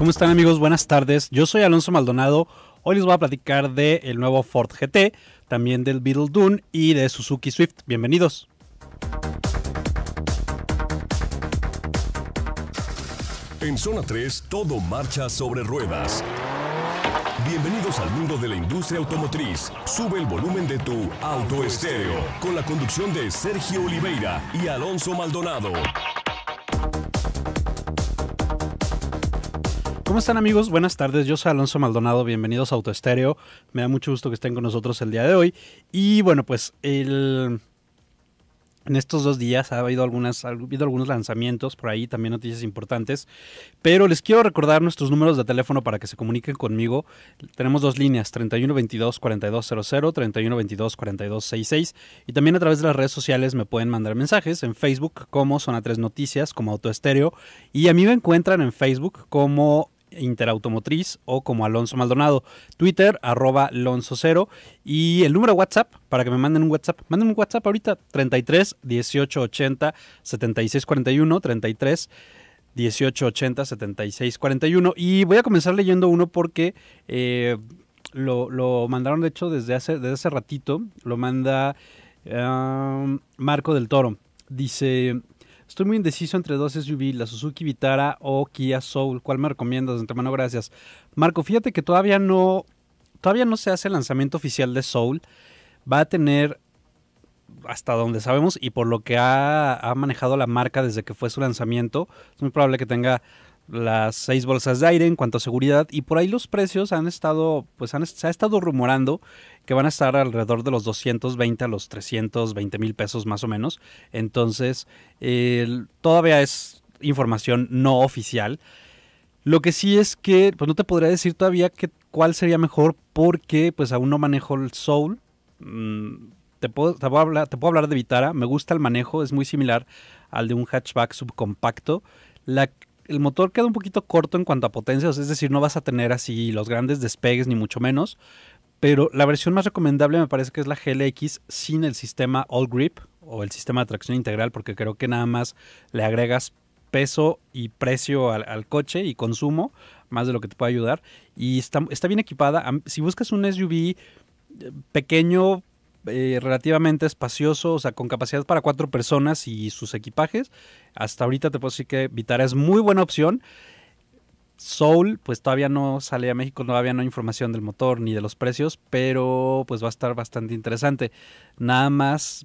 ¿Cómo están amigos? Buenas tardes. Yo soy Alonso Maldonado. Hoy les voy a platicar del el nuevo Ford GT, también del Beetle Dune y de Suzuki Swift. Bienvenidos. En Zona 3 todo marcha sobre ruedas. Bienvenidos al mundo de la industria automotriz. Sube el volumen de tu auto estéreo con la conducción de Sergio Oliveira y Alonso Maldonado. ¿Cómo están amigos? Buenas tardes, yo soy Alonso Maldonado, bienvenidos a Autoestéreo. Me da mucho gusto que estén con nosotros el día de hoy. Y bueno, pues el... en estos dos días ha habido, ha habido algunos lanzamientos por ahí, también noticias importantes. Pero les quiero recordar nuestros números de teléfono para que se comuniquen conmigo. Tenemos dos líneas, 3122-4200, 3122-4266. Y también a través de las redes sociales me pueden mandar mensajes en Facebook como Zona 3 Noticias, como Autoestéreo. Y a mí me encuentran en Facebook como Interautomotriz o como Alonso Maldonado. Twitter, arroba Alonso Cero. Y el número WhatsApp, para que me manden un WhatsApp. Manden un WhatsApp ahorita, 33 18 80 76 41, 33 18 80 76 41. Y voy a comenzar leyendo uno porque eh, lo, mandaron, de hecho, desde hace, desde hace ratito. Lo manda eh, Marco del Toro. Dice... Estoy muy indeciso entre dos SUV, la Suzuki Vitara o Kia Soul. ¿Cuál me recomiendas? De mano, gracias. Marco, fíjate que todavía no, todavía no se hace el lanzamiento oficial de Soul. Va a tener, hasta donde sabemos y por lo que ha, manejado la marca desde que fue su lanzamiento, es muy probable que tenga las seis bolsas de aire en cuanto a seguridad y por ahí los precios han estado pues han, ha estado rumorando que van a estar alrededor de los 220 a los 320 mil pesos más o menos. Entonces, todavía es información no oficial. Lo que sí es que, pues no te podría decir todavía cuál sería mejor porque pues aún no manejo el Soul. Mm, te, puedo, hablar, te puedo hablar de Vitara, me gusta el manejo, es muy similar al de un hatchback subcompacto. el motor queda un poquito corto en cuanto a potencias, es decir, no vas a tener así los grandes despegues ni mucho menos, pero la versión más recomendable me parece que es la GLX sin el sistema All Grip o el sistema de tracción integral, porque creo que nada más le agregas peso y precio al, coche y consumo, más de lo que te puede ayudar. Y está, bien equipada. Si buscas un SUV eh, pequeño, eh, relativamente espacioso, o sea, con capacidad para cuatro personas y sus equipajes, hasta ahorita te puedo decir que Vitara es muy buena opción. Soul, pues todavía no sale a México, todavía no hay información del motor ni de los precios, pero pues va a estar bastante interesante. Nada más,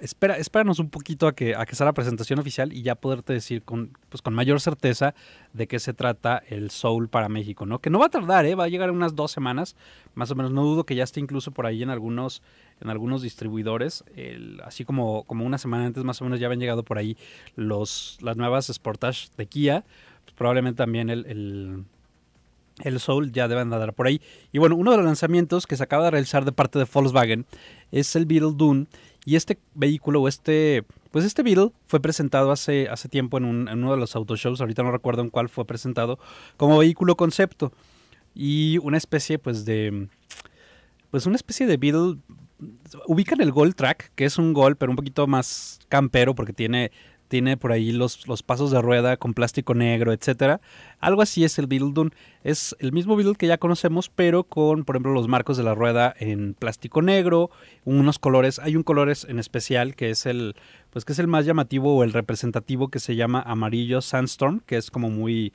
espera, espéranos un poquito a que, a que sea la presentación oficial y ya poderte decir con, pues, con mayor certeza de qué se trata el Soul para México, ¿no? Que no va a tardar, ¿eh? va a llegar en unas dos semanas, más o menos. No dudo que ya esté incluso por ahí en algunos, en algunos distribuidores, así como, como una semana antes más o menos ya habían llegado por ahí los, las nuevas Sportage de Kia pues, probablemente también el, el, Soul ya deben andar por ahí. Y bueno, uno de los lanzamientos que se acaba de realizar de parte de Volkswagen es el Beetle Dune. Y este vehículo o este... Pues este Beetle fue presentado hace, hace tiempo en, uno de los autoshows, ahorita no recuerdo en cuál fue presentado, como vehículo concepto. Y una especie pues de... Pues una especie de Beetle ubican el Gold Track, que es un gol, pero un poquito más campero porque tiene tiene por ahí los, los pasos de rueda con plástico negro, etc. Algo así es el Dune. Es el mismo Beetle que ya conocemos, pero con, por ejemplo, los marcos de la rueda en plástico negro, unos colores. Hay un color en especial que es el, pues que es el más llamativo o el representativo que se llama amarillo sandstorm, que es como muy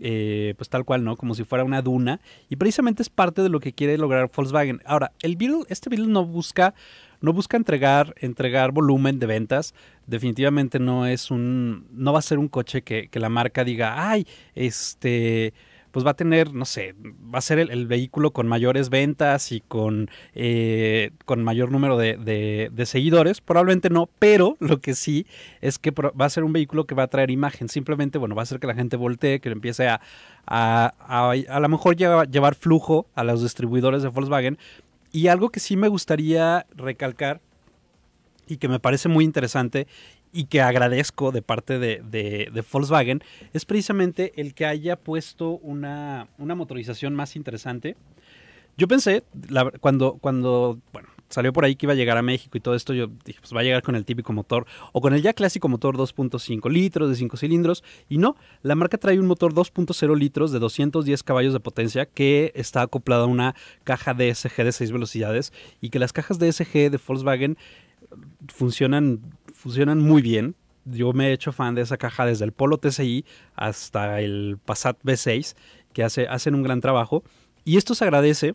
eh, pues tal cual, ¿no? Como si fuera una duna. Y precisamente es parte de lo que quiere lograr Volkswagen. Ahora, el este Beetle no busca no busca entregar, entregar volumen de ventas. Definitivamente no es un, no va a ser un coche que, la marca diga, ay, este, pues va a tener, no sé, va a ser el, vehículo con mayores ventas y con, eh, con mayor número de, de, seguidores. Probablemente no, pero lo que sí es que va a ser un vehículo que va a traer imagen. Simplemente, bueno, va a hacer que la gente voltee, que empiece a a, lo mejor llevar flujo a los distribuidores de Volkswagen y algo que sí me gustaría recalcar y que me parece muy interesante y que agradezco de parte de, Volkswagen es precisamente el que haya puesto una, motorización más interesante. Yo pensé, cuando, cuando, bueno, salió por ahí que iba a llegar a México y todo esto, yo dije, pues va a llegar con el típico motor o con el ya clásico motor 2.5 litros de 5 cilindros. Y no, la marca trae un motor 2.0 litros de 210 caballos de potencia que está acoplado a una caja DSG de 6 velocidades y que las cajas DSG de Volkswagen funcionan, funcionan muy bien. Yo me he hecho fan de esa caja desde el Polo TCI hasta el Passat V6, que hace, hacen un gran trabajo. Y esto se agradece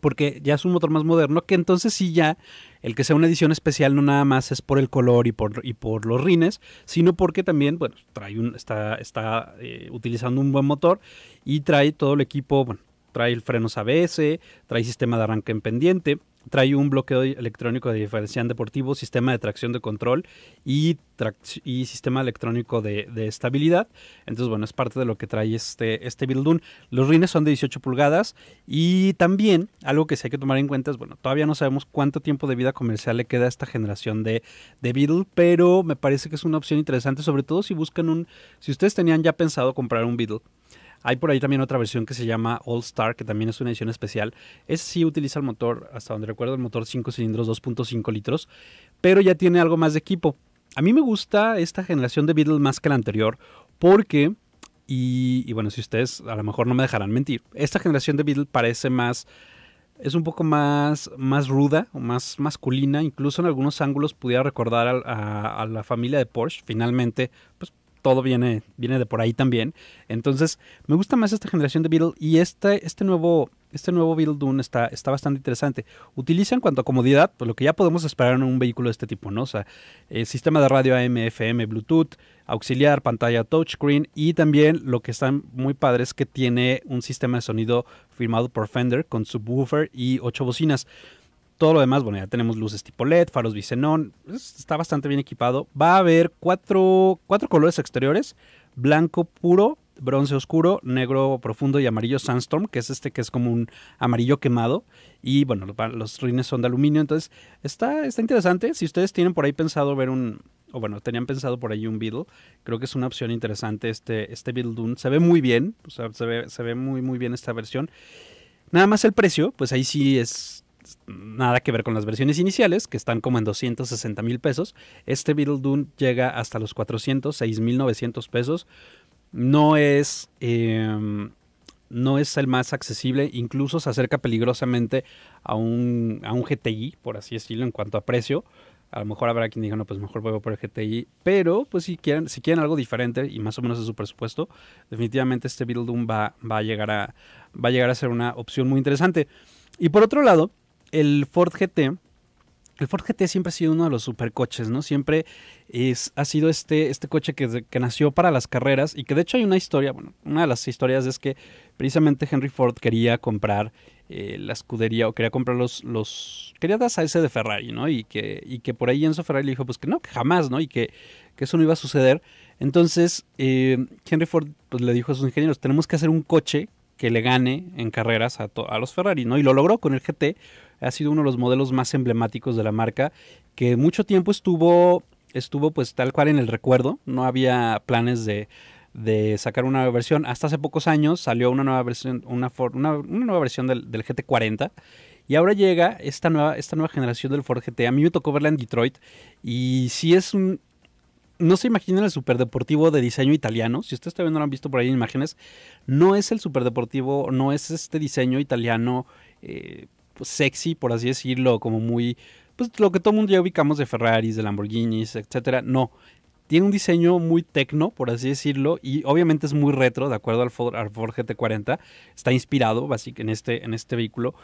porque ya es un motor más moderno, que entonces sí ya el que sea una edición especial no nada más es por el color y por, y por los rines, sino porque también, bueno, trae un, está, está eh, utilizando un buen motor y trae todo el equipo, bueno, trae el frenos ABS, trae sistema de arranque en pendiente, trae un bloqueo electrónico de diferencial deportivo, sistema de tracción de control y, y sistema electrónico de, estabilidad. Entonces, bueno, es parte de lo que trae este, este Buildun. Los rines son de 18 pulgadas y también algo que sí hay que tomar en cuenta es, bueno, todavía no sabemos cuánto tiempo de vida comercial le queda a esta generación de, de Beetle, pero me parece que es una opción interesante, sobre todo si buscan un, si ustedes tenían ya pensado comprar un Beetle hay por ahí también otra versión que se llama All Star, que también es una edición especial. Es sí utiliza el motor, hasta donde recuerdo, el motor 5 cilindros, 2.5 litros, pero ya tiene algo más de equipo. A mí me gusta esta generación de Beetle más que la anterior, porque, y, bueno, si ustedes a lo mejor no me dejarán mentir, esta generación de Beetle parece más es un poco más, más ruda, más masculina, incluso en algunos ángulos pudiera recordar a, a, la familia de Porsche. Finalmente, pues todo viene, viene de por ahí también. Entonces, me gusta más esta generación de Beetle y este, este nuevo este nuevo Beetle Dune está, está bastante interesante. Utiliza en cuanto a comodidad pues, lo que ya podemos esperar en un vehículo de este tipo, ¿no? O sea, eh, sistema de radio AM, FM, Bluetooth, auxiliar, pantalla touchscreen y también lo que está muy padre es que tiene un sistema de sonido firmado por Fender con subwoofer y ocho bocinas. Todo lo demás, bueno, ya tenemos luces tipo LED, faros bisenón, está bastante bien equipado. Va a haber cuatro, cuatro colores exteriores, blanco puro, bronce oscuro, negro profundo y amarillo sandstorm, que es este que es como un amarillo quemado. Y bueno, los rines son de aluminio, entonces está, está interesante. Si ustedes tienen por ahí pensado ver un, o bueno, tenían pensado por ahí un Beetle, creo que es una opción interesante este, este Beetle Dune. Se ve muy bien, se ve, se ve muy, muy bien esta versión. Nada más el precio, pues ahí sí es nada que ver con las versiones iniciales, que están como en 260 mil pesos. Este Beetle Dune llega hasta los 406 mil 900 pesos. No es, em, no es el más accesible, incluso se acerca peligrosamente a un, a GTI, por así decirlo, en cuanto a precio. A lo mejor habrá quien diga, no, pues mejor vuelvo por el GTI. Pero, pues si quieren, si quieren algo diferente y más o menos de su presupuesto, definitivamente este Beetle Doom va, va, a llegar a, va a llegar a ser una opción muy interesante. Y por otro lado, el Ford GT, el Ford GT siempre ha sido uno de los supercoches, ¿no? Siempre es, ha sido este, este coche que, nació para las carreras y que de hecho hay una historia, bueno, una de las historias es que precisamente Henry Ford quería comprar eh, la escudería o quería comprar los, los quería ese de Ferrari, ¿no? Y que, y que por ahí Enzo Ferrari le dijo, pues que no, que jamás, ¿no? Y que, que eso no iba a suceder. Entonces, eh, Henry Ford pues, le dijo a sus ingenieros, tenemos que hacer un coche que le gane en carreras a, a los Ferrari, ¿no? Y lo logró con el GT ha sido uno de los modelos más emblemáticos de la marca, que mucho tiempo estuvo, estuvo pues tal cual en el recuerdo, no había planes de, sacar una nueva versión. Hasta hace pocos años salió una nueva versión, una, una, nueva versión del, GT40. Y ahora llega esta nueva, esta nueva generación del Ford GT. A mí me tocó verla en Detroit. Y si es un. No se imaginan el superdeportivo de diseño italiano. Si ustedes también lo han visto por ahí en imágenes, no es el superdeportivo, no es este diseño italiano eh, pues, sexy, por así decirlo, como muy, pues lo que todo el mundo ya ubicamos de Ferraris, de Lamborghinis, etcétera. No, tiene un diseño muy tecno, por así decirlo, y obviamente es muy retro, de acuerdo al Ford, al Ford GT40. Está inspirado, básicamente, en este, en este vehículo.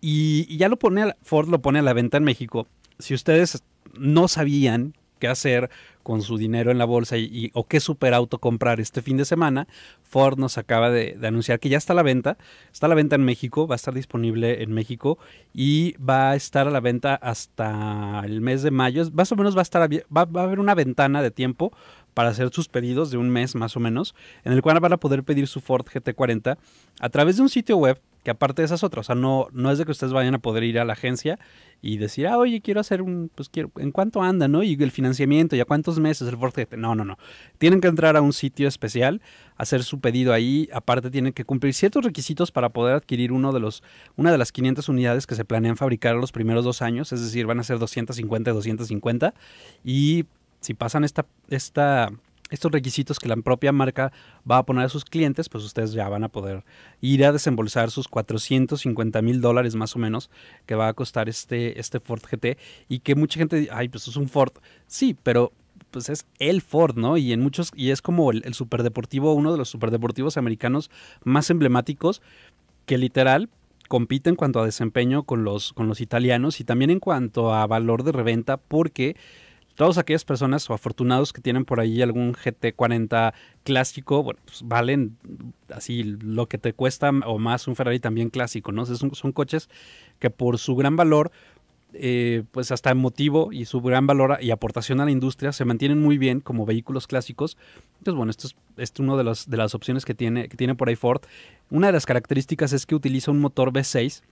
Y, ya lo pone, Ford lo pone a la venta en México. Si ustedes no sabían qué hacer con su dinero en la bolsa y, o qué superauto comprar este fin de semana, Ford nos acaba de, anunciar que ya está a la venta. Está a la venta en México, va a estar disponible en México y va a estar a la venta hasta el mes de mayo. Más o menos va a estar va, va a haber una ventana de tiempo para hacer sus pedidos de un mes más o menos, en el cual van a poder pedir su Ford GT40 a través de un sitio web aparte de esas otras, o sea, no, no es de que ustedes vayan a poder ir a la agencia y decir, ah, oye, quiero hacer un, pues quiero, ¿en cuánto anda, no? Y el financiamiento, ¿y a cuántos meses el forjete? No, no, no. Tienen que entrar a un sitio especial, hacer su pedido ahí, aparte tienen que cumplir ciertos requisitos para poder adquirir uno de los, una de las 500 unidades que se planean fabricar los primeros dos años, es decir, van a ser 250 250, y si pasan esta, esta estos requisitos que la propia marca va a poner a sus clientes, pues ustedes ya van a poder ir a desembolsar sus 450 mil dólares más o menos que va a costar este, este Ford GT y que mucha gente, ay, pues es un Ford. Sí, pero pues es el Ford, ¿no? Y en muchos, y es como el, superdeportivo, uno de los superdeportivos americanos más emblemáticos que literal compite en cuanto a desempeño con los, con los italianos y también en cuanto a valor de reventa porque Todas aquellas personas o afortunados que tienen por ahí algún GT40 clásico, bueno, pues valen así lo que te cuesta o más un Ferrari también clásico, ¿no? Son, coches que por su gran valor, eh, pues hasta emotivo y su gran valor y aportación a la industria se mantienen muy bien como vehículos clásicos. Entonces, bueno, esto es, uno una de, los, de las opciones que tiene, que tiene por ahí Ford. Una de las características es que utiliza un motor V6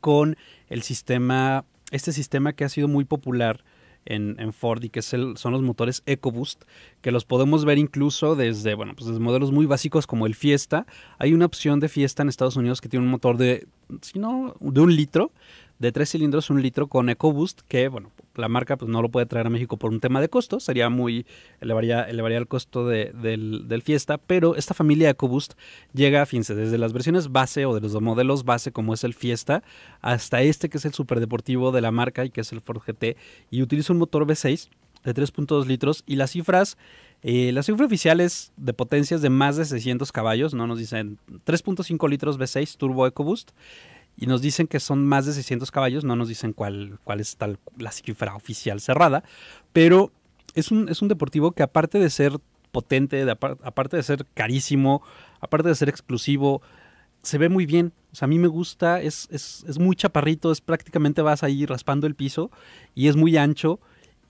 con el sistema, este sistema que ha sido muy popular en, Ford y que son los motores EcoBoost, que los podemos ver incluso desde, bueno, pues desde modelos muy básicos como el Fiesta. Hay una opción de Fiesta en Estados Unidos que tiene un motor de, si no, de un litro, de tres cilindros, un litro con EcoBoost, que, bueno, la marca pues, no lo puede traer a México por un tema de costo, sería muy, elevaría, elevaría el costo del, Fiesta, pero esta familia EcoBoost llega, fíjense, desde las versiones base o de los modelos base como es el Fiesta, hasta este que es el superdeportivo de la marca y que es el Ford GT, y utiliza un motor V6 de 3.2 litros y las cifras, eh, las cifras oficiales de potencias de más de 600 caballos, no nos dicen 3.5 litros V6 turbo EcoBoost, y nos dicen que son más de 600 caballos, no nos dicen cuál, cuál es tal, la cifra oficial cerrada, pero es un, es un deportivo que aparte de ser potente, aparte de ser carísimo, aparte de ser exclusivo, se ve muy bien. O sea, a mí me gusta, es, es, muy chaparrito, es prácticamente vas ahí raspando el piso y es muy ancho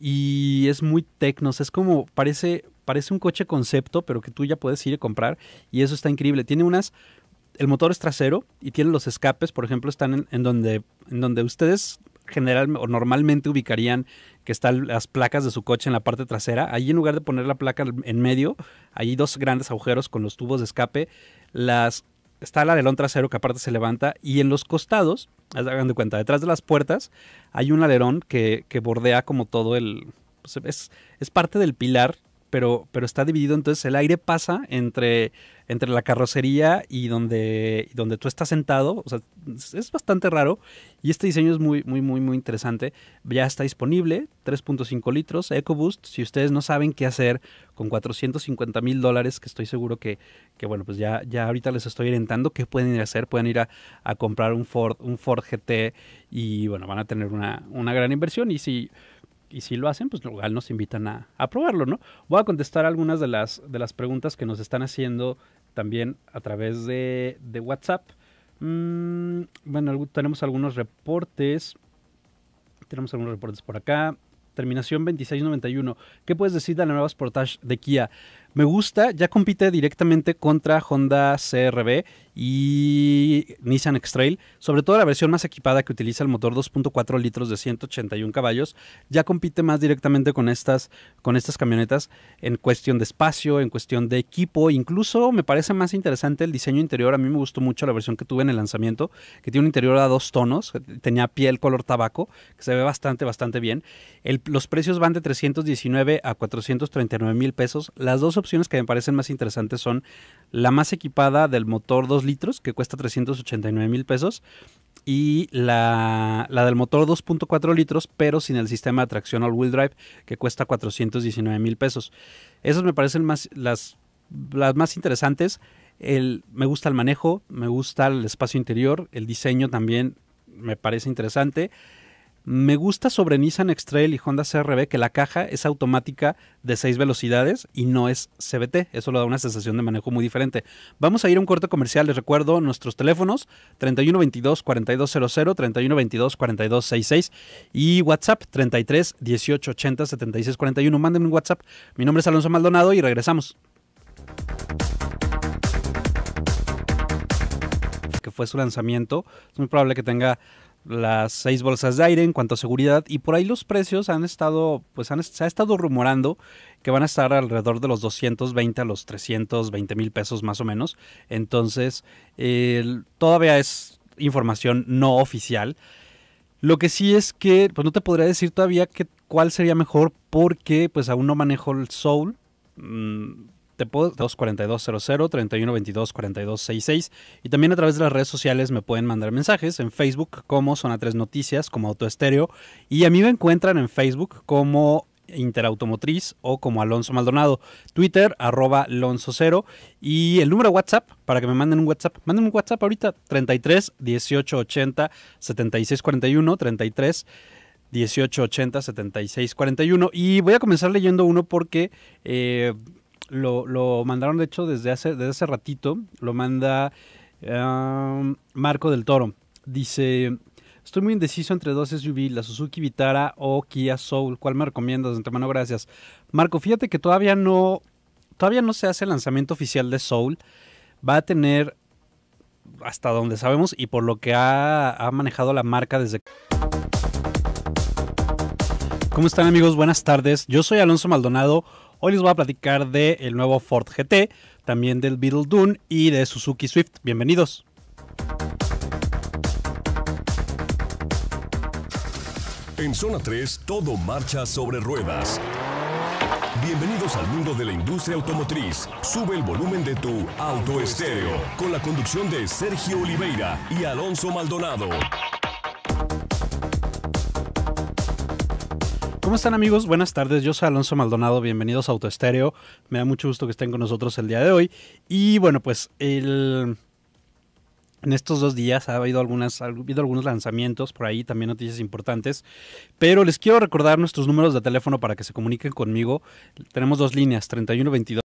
y es muy tecnos, es como, parece, parece un coche concepto, pero que tú ya puedes ir a comprar y eso está increíble. Tiene unas el motor es trasero y tiene los escapes, por ejemplo, están en, donde, en donde ustedes general o normalmente ubicarían que están las placas de su coche en la parte trasera. Allí en lugar de poner la placa en medio, hay dos grandes agujeros con los tubos de escape. Las, está el alerón trasero que aparte se levanta y en los costados, hagan de cuenta, detrás de las puertas hay un alerón que, bordea como todo el... Pues, es parte del pilar pero, pero está dividido, entonces el aire pasa entre, entre la carrocería y donde, donde tú estás sentado, o sea, es bastante raro y este diseño es muy, muy, muy, muy interesante. Ya está disponible, 3.5 litros, EcoBoost, si ustedes no saben qué hacer con 450 mil dólares, que estoy seguro que, que, bueno, pues ya, ya ahorita les estoy orientando qué pueden ir a hacer, pueden ir a, a comprar un Ford, un Ford GT y bueno, van a tener una, una gran inversión y si y si lo hacen, pues igual nos invitan a, probarlo, ¿no? Voy a contestar algunas de las, de las preguntas que nos están haciendo también a través de, WhatsApp. Mm, bueno, tenemos algunos reportes. Tenemos algunos reportes por acá. Terminación 2691. ¿Qué puedes decir de la nueva Sportage de Kia? Me gusta, ya compite directamente contra Honda CRB y Nissan X-Trail, sobre todo la versión más equipada que utiliza el motor 2.4 litros de 181 caballos, ya compite más directamente con estas, con estas camionetas en cuestión de espacio, en cuestión de equipo, incluso me parece más interesante el diseño interior, a mí me gustó mucho la versión que tuve en el lanzamiento, que tiene un interior a dos tonos, tenía piel color tabaco, que se ve bastante, bastante bien. los precios van de 319 a 439 mil pesos, las dos opciones que me parecen más interesantes son la más equipada del motor 2 litros, que cuesta 389 mil pesos. Y la, del motor 2.4 litros, pero sin el sistema de tracción all-wheel drive, que cuesta 419 mil pesos. Esas me parecen más, las, las más interesantes. me gusta el manejo, me gusta el espacio interior, el diseño también me parece interesante. Me gusta sobre Nissan X-Trail y Honda CRB que la caja es automática de seis velocidades y no es CBT. Eso lo da una sensación de manejo muy diferente. Vamos a ir a un corte comercial. Les recuerdo nuestros teléfonos 3122-4200, 3122-4266 y WhatsApp 33 76 7641. Mándenme un WhatsApp. Mi nombre es Alonso Maldonado y regresamos. Que fue su lanzamiento. Es muy probable que tenga las seis bolsas de aire en cuanto a seguridad y por ahí los precios han estado, pues han, se ha estado rumorando que van a estar alrededor de los 220 a los 320 mil pesos más o menos. Entonces, todavía es información no oficial. Lo que sí es que, pues no te podría decir todavía que, cuál sería mejor porque pues aún no manejo el Soul. Mm, te puedo 24200 3122 4266 y también a través de las redes sociales me pueden mandar mensajes en Facebook como Zona 3 Noticias, como Estéreo. y a mí me encuentran en Facebook como Interautomotriz o como Alonso Maldonado, Twitter arroba Alonso Cero y el número de WhatsApp para que me manden un WhatsApp, manden un WhatsApp ahorita 33 18 80 76 41 33 1880 7641 y voy a comenzar leyendo uno porque eh, lo, mandaron, de hecho, desde hace, desde hace ratito, lo manda Marco del Toro. Dice, estoy muy indeciso entre dos SUV, la Suzuki Vitara o Kia Soul. ¿Cuál me recomiendas? De antemano, gracias. Marco, fíjate que todavía no, todavía no se hace el lanzamiento oficial de Soul. Va a tener, hasta donde sabemos, y por lo que ha, ha manejado la marca desde... ¿Cómo están amigos? Buenas tardes. Yo soy Alonso Maldonado Hoy les voy a platicar del nuevo Ford GT, también del Beetle Dune y de Suzuki Swift. Bienvenidos. En Zona 3 todo marcha sobre ruedas. Bienvenidos al mundo de la industria automotriz. Sube el volumen de tu auto estéreo con la conducción de Sergio Oliveira y Alonso Maldonado. ¿Cómo están amigos? Buenas tardes, yo soy Alonso Maldonado, bienvenidos a Autoestéreo. Me da mucho gusto que estén con nosotros el día de hoy. Y bueno, pues en estos dos días ha habido, algunas, ha habido algunos lanzamientos por ahí, también noticias importantes. Pero les quiero recordar nuestros números de teléfono para que se comuniquen conmigo. Tenemos dos líneas, 3122.